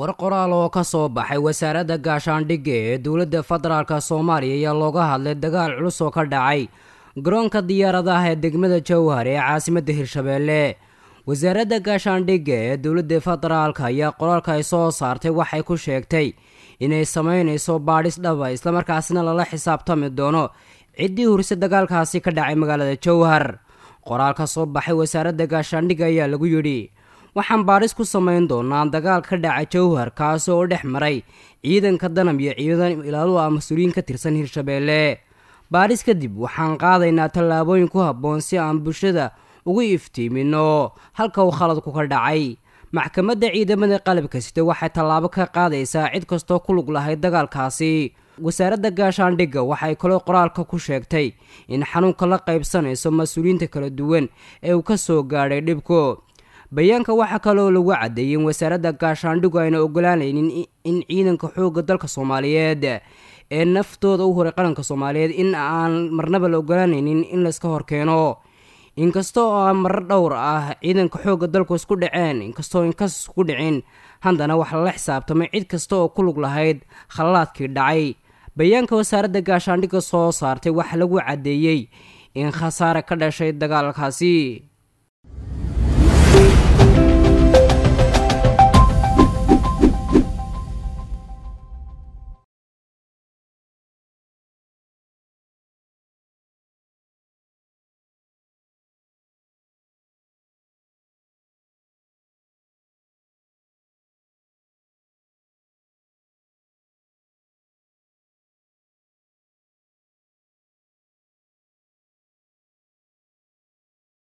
war qoraal oo ka soo baxay wasaaradda gaashaandhigga ee dowladda federaalk soomaaliya ayaa looga hadlay dagaal culus oo ka dhacay garoonka diyaaradaha ee degmada jowhar ee caasimadda hirshabeelle wasaaradda gaashaandhigga ee dowladda federaalka ayaa qoraalka ay soo saartay waxay ku sheegtay inay samaynayso baadhis dhaba islamarkaasina lala xisaabtami doono ciddii hursay dagaalkaasi ka dhacay magaalada jowhar qoraalka soo baxay wasaaradda gaashaandhigga ayaa lagu yidhi waxaan baaris ku samayn doonaa dagaal ka dhaca jowhar kaasi oo dhex maray ciidanka danab iyo ciidan ilaalu ah mas-uuliyiin ka tirsan hirshabeelle baaris kadib waxaan qaadaynaa tallaabooyin ku habboon si aan bulshada ugu iftiiminno halka uu khaladku ka dhacay maxkamadda ciidamada qalabka sida waxay tallaabo ka qaadaysaa cid kastoo ku lug lahayd dagaalkaasi wasaaradda gaashaandhigga waxay kaloo qoraalka ku sheegtay in xanuunka la qaybsanayso mas-uuliyiinta kala duwan ee uu ka soo gaadhay dhibko bayaanka waxaa kaloo lagu caddeeyay in wasaaradda gaashaandhigu ayna ogolaanaynin in ciidanka xoogga dalka soomaaliyeed ee naftooda u huray qaranka soomaaliyeed in aan marnaba la ogolaanaynin in layska horkeeno inkasta oo aan marar dhowr ah ciidanka xoogga dalku isku dhaceen inkastoo inkas isku dhicin haddana wax lala xisaabtamay cid kasta oo ku lug lahayd khallaadkii dhacay bayaanka wasaaradda gaashaandhigga soo saartay waxaa lagu caddeeyey in khasaare ka dhashay dagaalkaasi